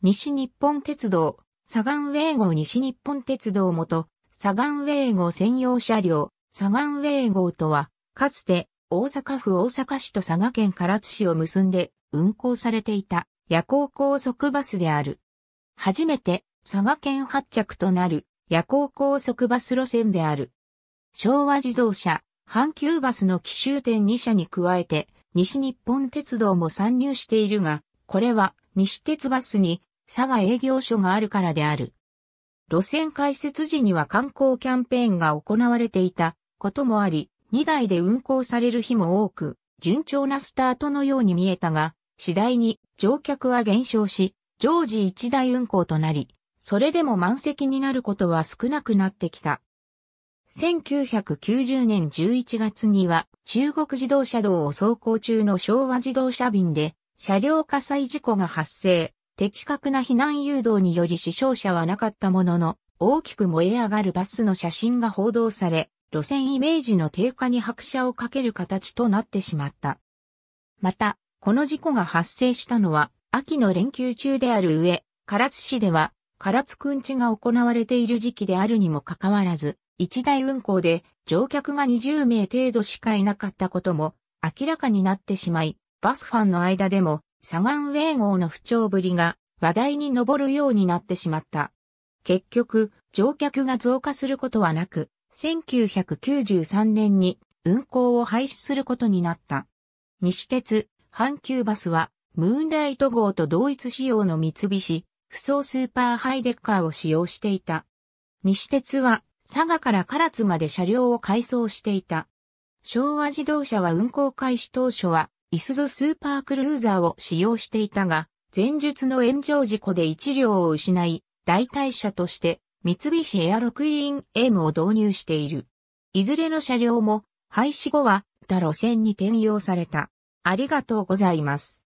西日本鉄道、サガンウェイ号西日本鉄道元、サガンウェイ号専用車両、サガンウェイ号とは、かつて大阪府大阪市と佐賀県唐津市を結んで運行されていた夜行高速バスである。初めて佐賀県発着となる夜行高速バス路線である。昭和自動車、阪急バスの奇襲店2社に加えて、西日本鉄道も参入しているが、これは西鉄バスに佐賀営業所があるからである。路線開設時には観光キャンペーンが行われていたこともあり、2台で運行される日も多く、順調なスタートのように見えたが、次第に乗客は減少し、常時1台運行となり、それでも満席になることは少なくなってきた。1990年11月には中国自動車道を走行中の昭和自動車便で車両火災事故が発生。的確な避難誘導により死傷者はなかったものの、大きく燃え上がるバスの写真が報道され、路線イメージの低下に拍車をかける形となってしまった。また、この事故が発生したのは、秋の連休中である上、唐津市では、唐津くんちが行われている時期であるにもかかわらず、一大運行で乗客が20名程度しかいなかったことも明らかになってしまい、バスファンの間でもサガンウェイ号の不調ぶりが話題に上るようになってしまった。結局、乗客が増加することはなく、1993年に運行を廃止することになった。西鉄、阪急バスは、ムーンライト号と同一仕様の三菱、不走スーパーハイデッカーを使用していた。西鉄は、佐賀から唐津まで車両を改装していた。昭和自動車は運行開始当初は、イスズスーパークルーザーを使用していたが、前述の炎上事故で1両を失い、代替車として三菱エアロクイーン M を導入している。いずれの車両も廃止後は他路線に転用された。ありがとうございます。